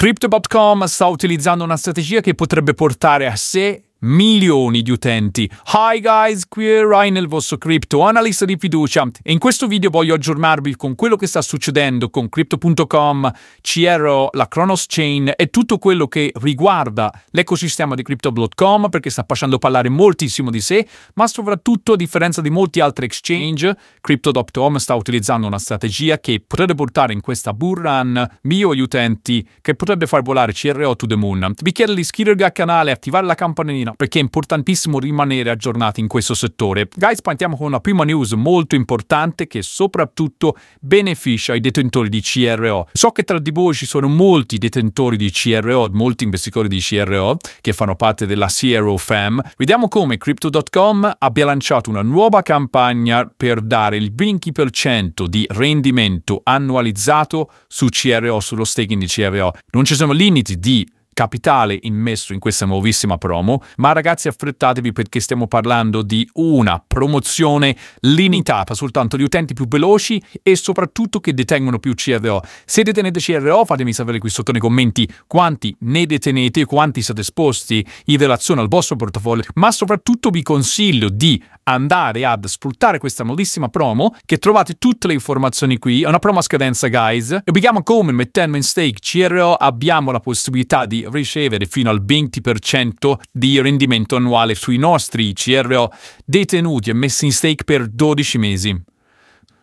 Crypto.com sta utilizzando una strategia che potrebbe portare a sé milioni di utenti. Hi guys, qui è Ryan, il vostro crypto analista di fiducia e in questo video voglio aggiornarvi con quello che sta succedendo con Crypto.com, CRO, la Kronos Chain e tutto quello che riguarda l'ecosistema di Crypto.com perché sta facendo parlare moltissimo di sé, ma soprattutto a differenza di molti altri exchange, Crypto.com sta utilizzando una strategia che potrebbe portare in questa bull run mio di utenti che potrebbe far volare CRO to the moon. Vi chiedo di iscrivervi al canale, attivare la campanellina pagina perché è importantissimo rimanere aggiornati in questo settore. Guys, partiamo con una prima news molto importante che soprattutto beneficia i detentori di CRO. So che tra di voi ci sono molti detentori di CRO, molti investitori di CRO che fanno parte della CRO FAM. Vediamo come Crypto.com abbia lanciato una nuova campagna per dare il 20% di rendimento annualizzato su CRO, sullo staking di CRO. Non ci sono limiti di capitale immesso in questa nuovissima promo, ma ragazzi affrettatevi perché stiamo parlando di una promozione limitata soltanto agli utenti più veloci e soprattutto che detengono più CRO. Se detenete CRO fatemi sapere qui sotto nei commenti quanti ne detenete, e quanti siete esposti in relazione al vostro portafoglio, ma soprattutto vi consiglio di andare ad sfruttare questa bellissima promo che trovate tutte le informazioni qui. È una promo a scadenza, guys. E vediamo come mettendo in stake CRO abbiamo la possibilità di ricevere fino al 20% di rendimento annuale sui nostri CRO detenuti e messi in stake per 12 mesi.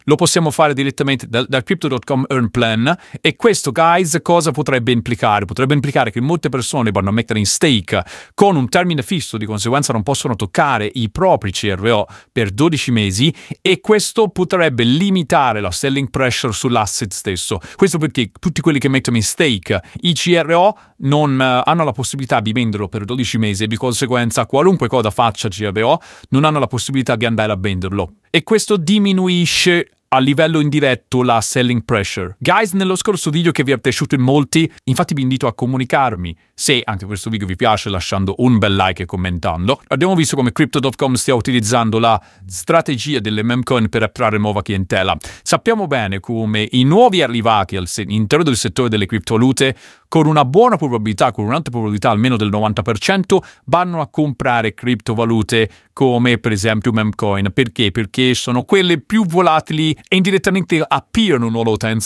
Lo possiamo fare direttamente dal, dal crypto.com earn plan e questo, guys, cosa potrebbe implicare? Potrebbe implicare che molte persone vanno a mettere in stake con un termine fisso, di conseguenza non possono toccare i propri CRO per 12 mesi e questo potrebbe limitare la selling pressure sull'asset stesso. Questo perché tutti quelli che mettono in stake i CRO non uh, hanno la possibilità di venderlo per 12 mesi e di conseguenza qualunque cosa faccia CRO non hanno la possibilità di andare a venderlo. E questo diminuisce a livello indiretto la selling pressure. Guys, nello scorso video che vi è piaciuto in molti, infatti vi invito a comunicarmi se anche questo video vi piace lasciando un bel like e commentando. Abbiamo visto come Crypto.com stia utilizzando la strategia delle memcoin per attrarre nuova clientela. Sappiamo bene come i nuovi arrivati all'interno del settore delle criptovalute con una buona probabilità, con un'alta probabilità almeno del 90%, vanno a comprare criptovalute come per esempio memcoin. Perché? Perché sono quelle più volatili e indirettamente appiano una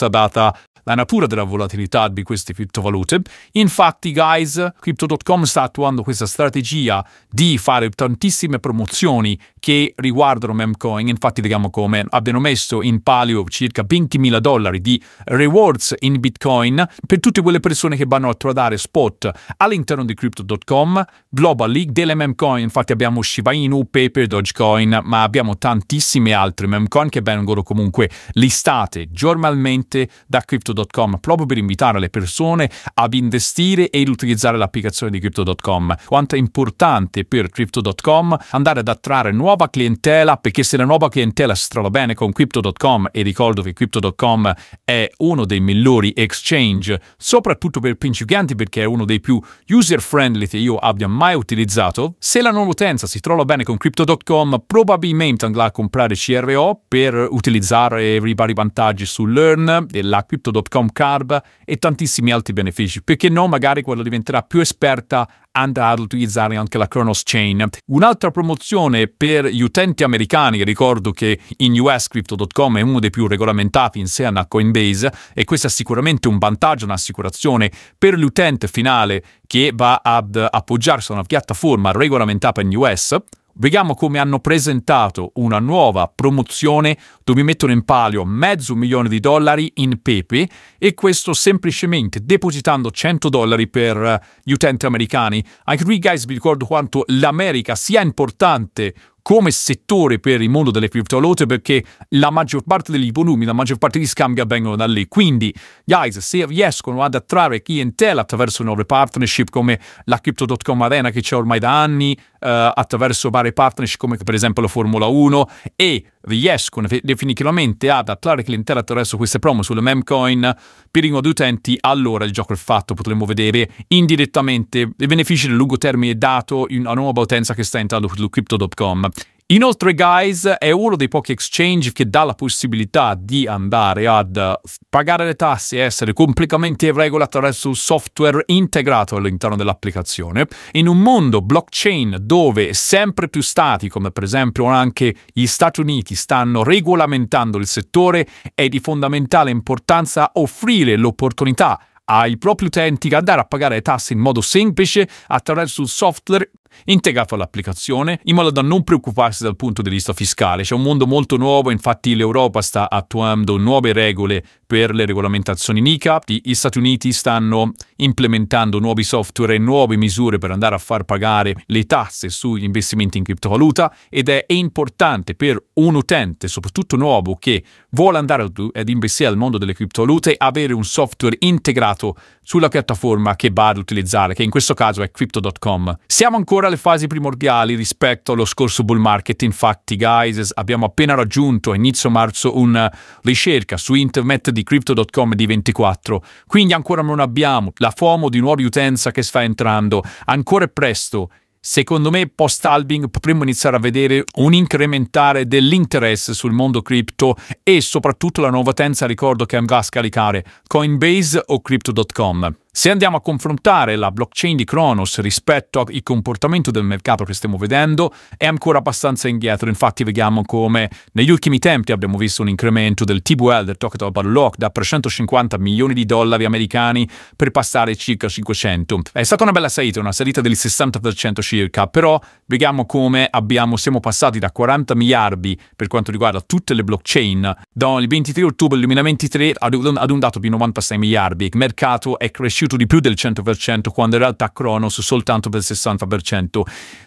data la natura della volatilità di queste criptovalute, infatti guys, Crypto.com sta attuando questa strategia di fare tantissime promozioni che riguardano Memcoin, infatti vediamo come abbiano messo in palio circa 20.000 dollari di rewards in Bitcoin per tutte quelle persone che vanno a tradare spot all'interno di Crypto.com, Global League, delle Memcoin, infatti abbiamo Shiba Inu, Paper, Dogecoin, ma abbiamo tantissime altre Memcoin che vengono comunque listate giornalmente da Crypto.com Crypto.com proprio per invitare le persone ad investire ed utilizzare l'applicazione di Crypto.com. Quanto è importante per Crypto.com andare ad attrarre nuova clientela perché se la nuova clientela si trova bene con Crypto.com e ricordo che Crypto.com è uno dei migliori exchange, soprattutto per principianti perché è uno dei più user friendly che io abbia mai utilizzato, se la nuova utenza si trova bene con Crypto.com probabilmente andrà a comprare CRO per utilizzare i vari vantaggi su Learn e la Crypto.com Dotcom Carb e tantissimi altri benefici. Perché no, magari quando diventerà più esperta andrà ad utilizzare anche la Kronos Chain. Un'altra promozione per gli utenti americani, ricordo che in US Crypto.com è uno dei più regolamentati insieme a Coinbase e questo è sicuramente un vantaggio, un'assicurazione per l'utente finale che va ad appoggiarsi a una piattaforma regolamentata in US Vediamo come hanno presentato una nuova promozione dove mettono in palio mezzo milione di dollari in pepe e questo semplicemente depositando 100 dollari per gli utenti americani. Anche qui, guys, vi ricordo quanto l'America sia importante come settore per il mondo delle criptovalute perché la maggior parte degli volumi, la maggior parte degli scambi avvengono da lì. Quindi guys, se riescono ad attrarre clientela attraverso nuove partnership come la Crypto.com Arena che c'è ormai da anni, eh, attraverso varie partnership come per esempio la Formula 1 e riescono definitivamente ad attrarre clientela attraverso queste promo sulle memcoin per i nuovi utenti, allora il gioco è fatto, potremmo vedere indirettamente i benefici nel lungo termine dato in una nuova utenza che sta entrando su Crypto.com Inoltre, guys, è uno dei pochi exchange che dà la possibilità di andare ad pagare le tasse e essere completamente regolati attraverso un software integrato all'interno dell'applicazione. In un mondo blockchain dove sempre più stati, come per esempio anche gli Stati Uniti, stanno regolamentando il settore, è di fondamentale importanza offrire l'opportunità ai propri utenti di andare a pagare le tasse in modo semplice attraverso un software integrato all'applicazione in modo da non preoccuparsi dal punto di vista fiscale. C'è un mondo molto nuovo, infatti l'Europa sta attuando nuove regole per le regolamentazioni NICAP, gli Stati Uniti stanno implementando nuovi software e nuove misure per andare a far pagare le tasse sugli investimenti in criptovaluta ed è importante per un utente, soprattutto nuovo, che vuole andare ad investire al mondo delle criptovalute, avere un software integrato sulla piattaforma che va ad utilizzare, che in questo caso è crypto.com. Siamo ancora ancora alle fasi primordiali rispetto allo scorso bull market. Infatti, guys, abbiamo appena raggiunto a inizio marzo una ricerca su internet di crypto.com di 24. Quindi ancora non abbiamo la FOMO di nuova utenza che sta entrando. Ancora presto. Secondo me post-halving potremmo iniziare a vedere un incrementare dell'interesse sul mondo cripto e soprattutto la nuova utenza, ricordo che andrà a scaricare Coinbase o Crypto.com. Se andiamo a confrontare la blockchain di Kronos rispetto al comportamento del mercato che stiamo vedendo, è ancora abbastanza indietro. Infatti vediamo come negli ultimi tempi abbiamo visto un incremento del TBL, del Token Global Lock, da 350 milioni di dollari americani per passare circa 500. È stata una bella salita, una salita del 60% circa, però vediamo come abbiamo, siamo passati da 40 miliardi per quanto riguarda tutte le blockchain dal 23 ottobre 2023 ad un, ad un dato di 96 miliardi. Il mercato è cresciuto cresciuto di più del 100% quando in realtà Kronos soltanto per il 60%.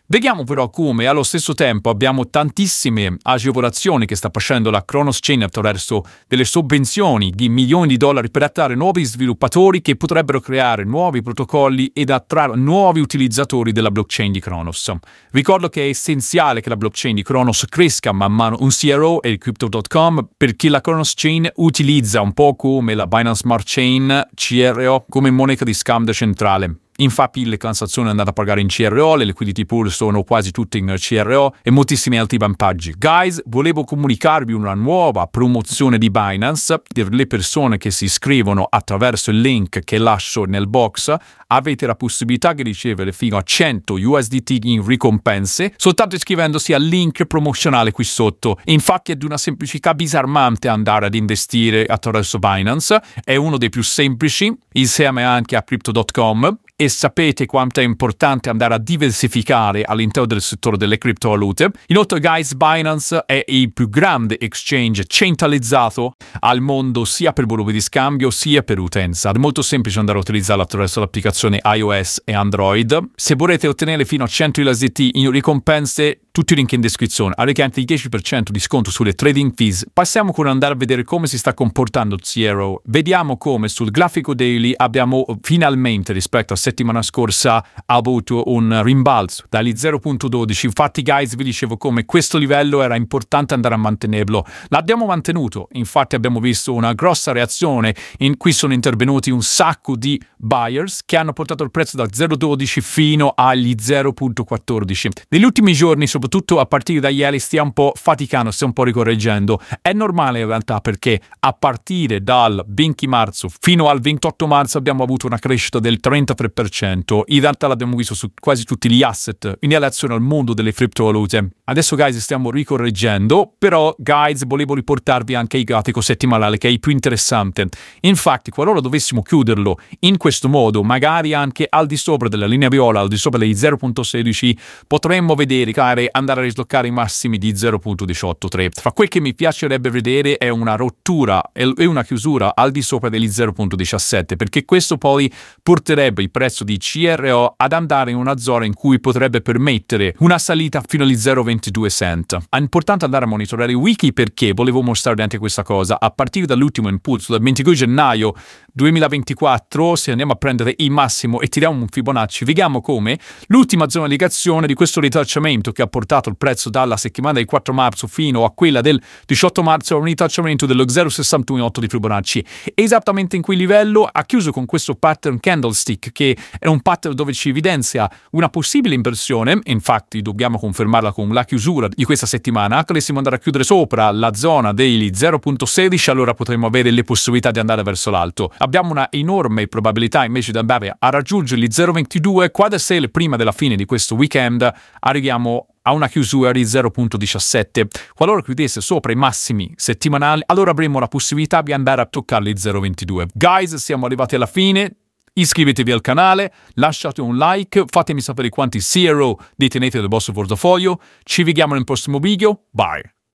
Vediamo però come allo stesso tempo abbiamo tantissime agevolazioni che sta facendo la Cronos Chain attraverso delle sovvenzioni di milioni di dollari per attrarre nuovi sviluppatori che potrebbero creare nuovi protocolli ed attrarre nuovi utilizzatori della blockchain di Kronos. Ricordo che è essenziale che la blockchain di Kronos cresca man mano un CRO e il crypto.com perché la Cronos Chain utilizza un po' come la Binance Smart Chain CRO come moneta harmonikë di skam dëshin të Infatti le transazioni andate a pagare in CRO, le liquidity pool sono quasi tutte in CRO e moltissimi altri vantaggi. Guys, volevo comunicarvi una nuova promozione di Binance. Per le persone che si iscrivono attraverso il link che lascio nel box avete la possibilità di ricevere fino a 100 USDT in ricompense soltanto iscrivendosi al link promozionale qui sotto. Infatti è di una semplicità disarmante andare ad investire attraverso Binance, è uno dei più semplici, insieme anche a Crypto.com e sapete quanto è importante andare a diversificare all'interno del settore delle criptovalute. Inoltre, guys, Binance è il più grande exchange centralizzato al mondo sia per volume di scambio sia per utenza. È molto semplice andare a utilizzarlo attraverso l'applicazione iOS e Android. Se volete ottenere fino a 100 USDT in ricompense, tutti i link in descrizione, alle anche il 10% di sconto sulle trading fees. Passiamo con andare a vedere come si sta comportando Zero. Vediamo come sul grafico daily abbiamo finalmente rispetto a settimana scorsa avuto un rimbalzo dagli 0.12. Infatti guys vi dicevo come questo livello era importante andare a mantenerlo. L'abbiamo mantenuto, infatti abbiamo visto una grossa reazione in cui sono intervenuti un sacco di buyers che hanno portato il prezzo da 0.12 fino agli 0.14. Negli ultimi giorni soprattutto soprattutto a partire da ieri stia un po' faticando, stia un po' ricorreggendo. È normale in realtà perché a partire dal 20 marzo fino al 28 marzo abbiamo avuto una crescita del 33%, in realtà l'abbiamo visto su quasi tutti gli asset in relazione al mondo delle criptovalute. Adesso guys stiamo ricorreggendo, però guys volevo riportarvi anche il grafico settimanale che è il più interessante. Infatti qualora dovessimo chiuderlo in questo modo, magari anche al di sopra della linea viola, al di sopra dei 0.16, potremmo vedere, care, andare a risloccare i massimi di 0.183. Fra quel che mi piacerebbe vedere è una rottura e una chiusura al di sopra degli 0.17, perché questo poi porterebbe il prezzo di CRO ad andare in una zona in cui potrebbe permettere una salita fino agli 0.22 cent. È importante andare a monitorare i wiki perché volevo mostrarvi anche questa cosa. A partire dall'ultimo impulso, dal 22 gennaio 2024, se andiamo a prendere il massimo e tiriamo un Fibonacci, vediamo come l'ultima zona di ligazione di questo ritracciamento che ha portato portato il prezzo dalla settimana del 4 marzo fino a quella del 18 marzo a un ritacciamento dello 0,618 di Fibonacci. Esattamente in quel livello ha chiuso con questo pattern candlestick che è un pattern dove ci evidenzia una possibile inversione, infatti dobbiamo confermarla con la chiusura di questa settimana, che dovessimo andare a chiudere sopra la zona degli 0.16 allora potremmo avere le possibilità di andare verso l'alto. Abbiamo una enorme probabilità invece di andare a raggiungere gli 0.22 qua da sale prima della fine di questo weekend arriviamo a una chiusura di 0.17. Qualora chiudesse sopra i massimi settimanali, allora avremmo la possibilità di andare a toccarli 0.22. Guys, siamo arrivati alla fine. Iscrivetevi al canale, lasciate un like, fatemi sapere quanti CRO detenete del vostro portafoglio. Ci vediamo nel prossimo video. Bye!